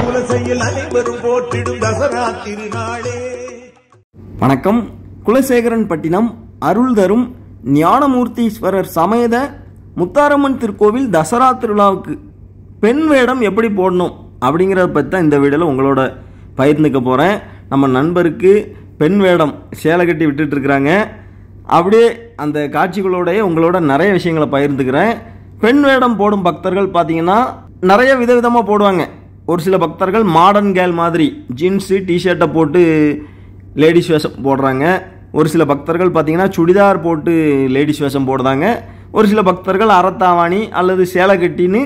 குலசையில் அனைவரும் தசரா திருநாளே வணக்கம் குலசேகரன் பட்டினம் அருள் தரும் ஞானமூர்த்தீஸ்வரர் சமேத முத்தாரம்மன் திருக்கோவில் தசரா திருவிழாவுக்கு பெண் வேடம் எப்படி போடணும் அப்படிங்கிறத பற்றி தான் இந்த வீடியோவில் உங்களோட பயிர்ந்துக்க போகிறேன் நம்ம நண்பருக்கு பெண் வேடம் சேலை கட்டி விட்டுட்ருக்குறாங்க அப்படியே அந்த காட்சிகளோடய உங்களோட நிறைய விஷயங்களை பகிர்ந்துக்கிறேன் பெண் வேடம் போடும் பக்தர்கள் பார்த்தீங்கன்னா நிறைய விதவிதமாக போடுவாங்க ஒரு சில பக்தர்கள் மாடர்ன் கேல் மாதிரி ஜீன்ஸு டிஷர்ட்டை போட்டு லேடிஸ் வேஷம் போடுறாங்க ஒரு சில பக்தர்கள் பார்த்திங்கன்னா சுடிதார் போட்டு லேடிஸ் வேஷம் போடுறாங்க ஒரு சில பக்தர்கள் அறத்தாவாணி அல்லது சேலை கட்டின்னு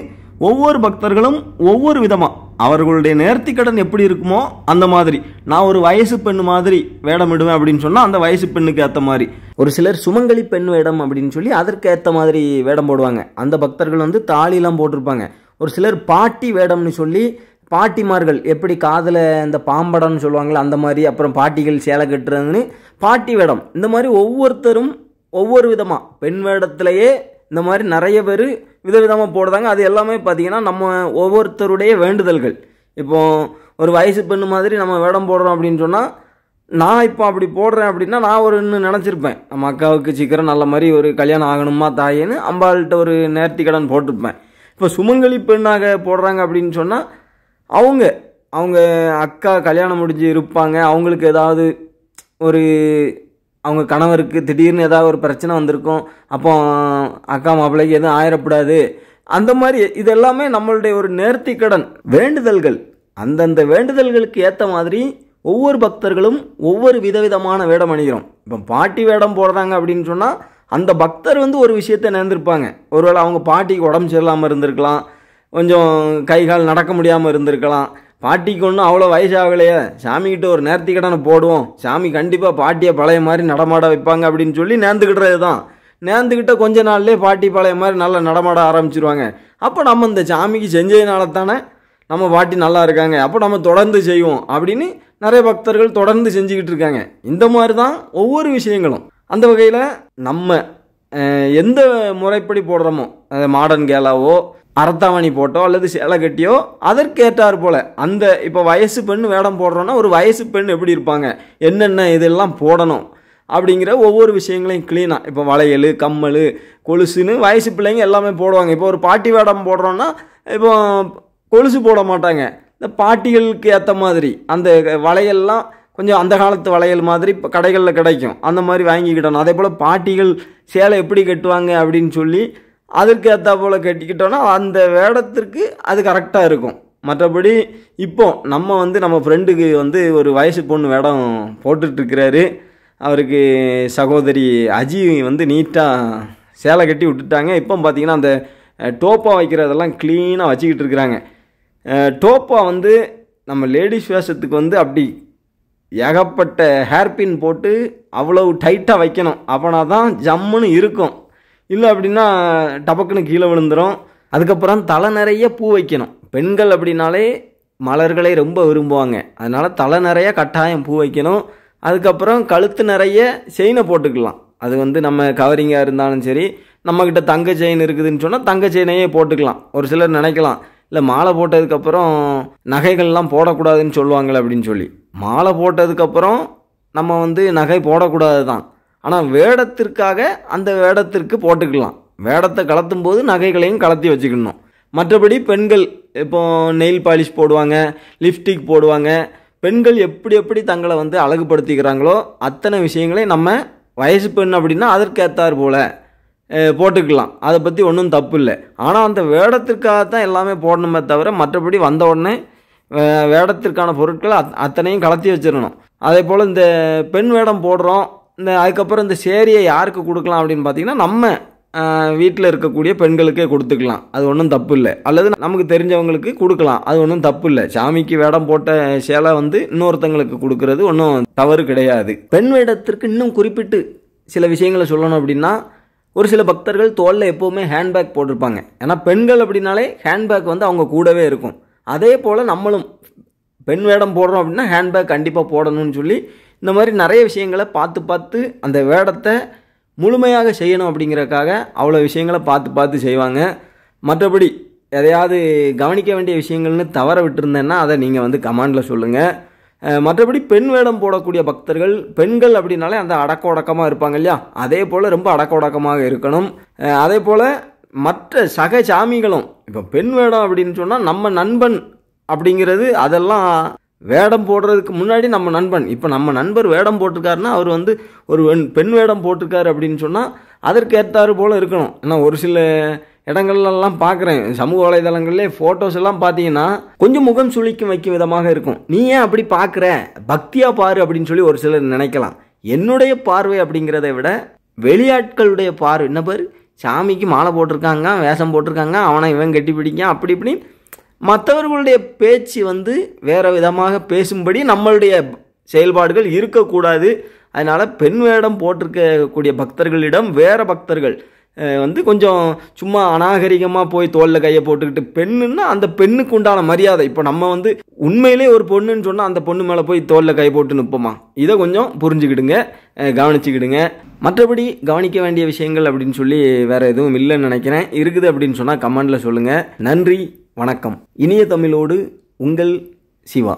ஒவ்வொரு பக்தர்களும் ஒவ்வொரு விதமாக அவர்களுடைய நேர்த்தி கடன் எப்படி இருக்குமோ அந்த மாதிரி நான் ஒரு வயசு பெண்ணு மாதிரி வேடம் அப்படின்னு சொன்னால் அந்த வயசு பெண்ணுக்கு ஏற்ற மாதிரி ஒரு சிலர் சுமங்கலி பெண் வேடம் அப்படின்னு சொல்லி அதற்கு ஏற்ற மாதிரி வேடம் போடுவாங்க அந்த பக்தர்கள் வந்து தாலிலாம் போட்டிருப்பாங்க ஒரு சிலர் பாட்டி வேடம்னு சொல்லி பாட்டிமார்கள் எப்படி காதில் இந்த பாம்படம்னு சொல்லுவாங்களே அந்த மாதிரி அப்புறம் பாட்டிகள் சேலை கட்டுறதுன்னு பாட்டி வேடம் இந்த மாதிரி ஒவ்வொருத்தரும் ஒவ்வொரு விதமாக பெண் வேடத்திலேயே இந்த மாதிரி நிறைய பேர் விதவிதமாக போடுறாங்க அது எல்லாமே பார்த்திங்கன்னா நம்ம ஒவ்வொருத்தருடைய வேண்டுதல்கள் இப்போது ஒரு வயசு பெண்ணு மாதிரி நம்ம வேடம் போடுறோம் அப்படின்னு சொன்னால் நான் இப்போ அப்படி போடுறேன் அப்படின்னா நான் ஒரு இன்னும் நினச்சிருப்பேன் நம்ம அக்காவுக்கு சீக்கிரம் நல்ல மாதிரி ஒரு கல்யாணம் ஆகணுமா தாயின்னு அம்பாள்கிட்ட ஒரு நேர்த்தி கடன் போட்டிருப்பேன் இப்போ சுமங்கலி பெண்ணாக போடுறாங்க அப்படின்னு சொன்னால் அவங்க அவங்க அக்கா கல்யாணம் முடிஞ்சு இருப்பாங்க அவங்களுக்கு ஏதாவது ஒரு அவங்க கணவருக்கு திடீர்னு ஏதாவது ஒரு பிரச்சனை வந்திருக்கும் அப்போ அக்கா மாப்பிள்ளைக்கு எதுவும் ஆயிடக்கூடாது அந்த மாதிரி இதெல்லாமே நம்மளுடைய ஒரு நேர்த்தி கடன் வேண்டுதல்கள் அந்தந்த வேண்டுதல்களுக்கு ஏற்ற மாதிரி ஒவ்வொரு பக்தர்களும் ஒவ்வொரு விதவிதமான வேடம் அணிகிறோம் இப்போ பாட்டி வேடம் போடுறாங்க அப்படின்னு சொன்னால் அந்த பக்தர் வந்து ஒரு விஷயத்த நேர்ந்திருப்பாங்க ஒருவேளை அவங்க பாட்டிக்கு உடம்பு சரியில்லாமல் இருந்திருக்கலாம் கொஞ்சம் கை கால் நடக்க முடியாமல் இருந்திருக்கலாம் பாட்டிக்கு ஒன்றும் அவ்வளோ வயசாகலையே சாமிக்கிட்ட ஒரு நேர்த்திக்கடனை போடுவோம் சாமி கண்டிப்பாக பாட்டியை பழைய மாதிரி நடமாட வைப்பாங்க அப்படின்னு சொல்லி நேர்ந்துக்கிட்டுறது தான் நேர்ந்துக்கிட்ட கொஞ்ச நாள்லேயே பாட்டி பழைய மாதிரி நல்லா நடமாட ஆரம்பிச்சிருவாங்க அப்போ நம்ம இந்த சாமிக்கு செஞ்சதுனால தானே நம்ம பாட்டி நல்லா இருக்காங்க அப்போ நம்ம தொடர்ந்து செய்வோம் அப்படின்னு நிறைய பக்தர்கள் தொடர்ந்து செஞ்சுக்கிட்டு இருக்காங்க இந்த மாதிரி தான் ஒவ்வொரு விஷயங்களும் அந்த வகையில் நம்ம எந்த முறைப்படி போடுறோமோ மாடர்ன் கேலாவோ அரத்தாமணி போட்டோ அல்லது சேலை கட்டியோ அதற்கேற்றார் போல் அந்த இப்போ வயசு பெண் வேடம் போடுறோன்னா ஒரு வயசு பெண் எப்படி இருப்பாங்க என்னென்ன இதெல்லாம் போடணும் அப்படிங்கிற ஒவ்வொரு விஷயங்களையும் க்ளீனாக இப்போ வளையல் கம்மல் கொலுசுன்னு வயசு பிள்ளைங்க எல்லாமே போடுவாங்க இப்போ ஒரு பாட்டி வேடம் போடுறோன்னா இப்போ கொலுசு போட மாட்டாங்க இந்த பாட்டிகளுக்கு ஏற்ற மாதிரி அந்த வளையல்லாம் கொஞ்சம் அந்த காலத்து வளையல் மாதிரி இப்போ கடைகளில் கிடைக்கும் அந்த மாதிரி வாங்கிக்கிட்டணும் அதே போல் பாட்டிகள் சேலை எப்படி கட்டுவாங்க அப்படின்னு சொல்லி அதற்கு ஏற்றா போல் கட்டிக்கிட்டோன்னா அந்த வேடத்திற்கு அது கரெக்டாக இருக்கும் மற்றபடி இப்போ நம்ம வந்து நம்ம ஃப்ரெண்டுக்கு வந்து ஒரு வயசு பொண்ணு வேடம் போட்டுட்ருக்கிறாரு அவருக்கு சகோதரி அஜி வந்து நீட்டாக சேலை கட்டி விட்டுட்டாங்க இப்போ பார்த்திங்கன்னா அந்த டோப்பா வைக்கிறதெல்லாம் க்ளீனாக வச்சுக்கிட்டு இருக்கிறாங்க டோப்பா வந்து நம்ம லேடிஸ் வேஷத்துக்கு வந்து அப்படி ஏகப்பட்ட ஹேர்பின் போட்டு அவ்வளவு டைட்டாக வைக்கணும் அப்போனா தான் ஜம்முன்னு இருக்கும் இல்லை அப்படின்னா டபக்குன்னு கீழே விழுந்துடும் அதுக்கப்புறம் தலை நிறைய பூ வைக்கணும் பெண்கள் அப்படின்னாலே மலர்களை ரொம்ப விரும்புவாங்க அதனால் தலை நிறைய கட்டாயம் பூ வைக்கணும் அதுக்கப்புறம் கழுத்து நிறைய செயினை போட்டுக்கலாம் அது வந்து நம்ம கவரிங்காக இருந்தாலும் சரி நம்மக்கிட்ட தங்க செயின் இருக்குதுன்னு சொன்னால் தங்க செயினையே போட்டுக்கலாம் ஒரு சிலர் நினைக்கலாம் இல்லை மாலை போட்டதுக்கப்புறம் நகைகள்லாம் போடக்கூடாதுன்னு சொல்லுவாங்களே அப்படின்னு சொல்லி மாலை போட்டதுக்கப்புறம் நம்ம வந்து நகை போடக்கூடாது தான் ஆனால் வேடத்திற்காக அந்த வேடத்திற்கு போட்டுக்கலாம் வேடத்தை கலத்தும் போது நகைகளையும் கலத்தி வச்சுக்கணும் மற்றபடி பெண்கள் இப்போ நெயில் பாலிஷ் போடுவாங்க லிப்ஸ்டிக் போடுவாங்க பெண்கள் எப்படி எப்படி தங்களை வந்து அழகுபடுத்திக்கிறாங்களோ அத்தனை விஷயங்களையும் நம்ம வயசு பெண் அப்படின்னா அதற்கேற்றார் போல் போட்டுக்கலாம் அதை பற்றி ஒன்றும் தப்பு இல்லை ஆனால் அந்த வேடத்திற்காக தான் எல்லாமே போடணுமே தவிர மற்றபடி வந்த உடனே வேடத்திற்கான பொருட்களை அத் அத்தனையும் கலத்தி வச்சிடணும் அதே போல் இந்த பெண் வேடம் போடுறோம் இந்த அதுக்கப்புறம் இந்த சேரியை யாருக்கு கொடுக்கலாம் அப்படின்னு பார்த்தீங்கன்னா நம்ம வீட்டில் இருக்கக்கூடிய பெண்களுக்கே கொடுத்துக்கலாம் அது ஒன்றும் தப்பு இல்லை அல்லது நமக்கு தெரிஞ்சவங்களுக்கு கொடுக்கலாம் அது ஒன்றும் தப்பு இல்லை சாமிக்கு வேடம் போட்ட சேலை வந்து இன்னொருத்தங்களுக்கு கொடுக்கறது ஒன்றும் தவறு கிடையாது பெண் வேடத்திற்கு இன்னும் குறிப்பிட்டு சில விஷயங்களை சொல்லணும் அப்படின்னா ஒரு சில பக்தர்கள் தோலில் எப்போவுமே ஹேண்ட்பேக் போட்டிருப்பாங்க ஏன்னா பெண்கள் அப்படின்னாலே ஹேண்ட்பேக் வந்து அவங்க கூடவே இருக்கும் அதே போல் நம்மளும் பெண் வேடம் போடுறோம் அப்படின்னா ஹேண்ட்பேக் கண்டிப்பாக போடணும்னு சொல்லி இந்த மாதிரி நிறைய விஷயங்களை பார்த்து பார்த்து அந்த வேடத்தை முழுமையாக செய்யணும் அப்படிங்கிறக்காக அவ்வளோ விஷயங்களை பார்த்து பார்த்து செய்வாங்க மற்றபடி எதையாவது கவனிக்க வேண்டிய விஷயங்கள்னு தவற விட்டுருந்தேன்னா அதை நீங்கள் வந்து கமாண்டில் சொல்லுங்கள் மற்றபடி பெண் வேடம் போடக்கூடிய பக்தர்கள் பெண்கள் அப்படின்னாலே அந்த அடக்க உடக்கமாக இருப்பாங்க இல்லையா அதே போல் ரொம்ப அடக்க உடக்கமாக இருக்கணும் அதே போல் மற்ற சக சாமிகளும் இப்போ பெண் வேடம் அப்படின்னு சொன்னால் நம்ம நண்பன் அப்படிங்கிறது அதெல்லாம் வேடம் போடுறதுக்கு முன்னாடி நம்ம நண்பன் இப்போ நம்ம நண்பர் வேடம் போட்டிருக்காருன்னா அவர் வந்து ஒரு பெண் வேடம் போட்டிருக்காரு அப்படின்னு சொன்னால் அதற்கு ஏற்றாறு போல் இருக்கணும் ஏன்னா ஒரு சில இடங்கள்லாம் பார்க்குறேன் சமூக வலைதளங்கள்லேயே ஃபோட்டோஸ் எல்லாம் பார்த்தீங்கன்னா கொஞ்சம் முகம் சுழிக்கும் வைக்கும் விதமாக இருக்கும் நீ ஏன் அப்படி பார்க்குற பக்தியாக பாரு அப்படின்னு சொல்லி ஒரு சிலர் நினைக்கலாம் என்னுடைய பார்வை அப்படிங்கிறத விட வெளியாட்களுடைய பார்வை என்ன பாரு சாமிக்கு மாலை போட்டிருக்காங்க வேஷம் போட்டிருக்காங்க அவனை இவன் கட்டி பிடிக்கான் அப்படி இப்படின்னு மற்றவர்களுடைய பேச்சு வந்து வேறு விதமாக பேசும்படி நம்மளுடைய செயல்பாடுகள் இருக்கக்கூடாது அதனால் பெண் வேடம் போட்டிருக்கக்கூடிய பக்தர்களிடம் வேறு பக்தர்கள் வந்து கொஞ்சம் சும்மா அநாகரிகமாக போய் தோலில் கையை போட்டுக்கிட்டு பெண்ணுன்னா அந்த பெண்ணுக்கு உண்டான மரியாதை இப்போ நம்ம வந்து உண்மையிலே ஒரு பொண்ணுன்னு சொன்னால் அந்த பொண்ணு மேலே போய் தோலில் கை போட்டு நிற்போமா இதை கொஞ்சம் புரிஞ்சுக்கிடுங்க கவனிச்சுக்கிடுங்க மற்றபடி கவனிக்க வேண்டிய விஷயங்கள் அப்படின்னு சொல்லி வேறு எதுவும் இல்லைன்னு நினைக்கிறேன் இருக்குது அப்படின்னு சொன்னால் கமெண்டில் சொல்லுங்கள் நன்றி வணக்கம் இனிய தமிழோடு உங்கள் சிவா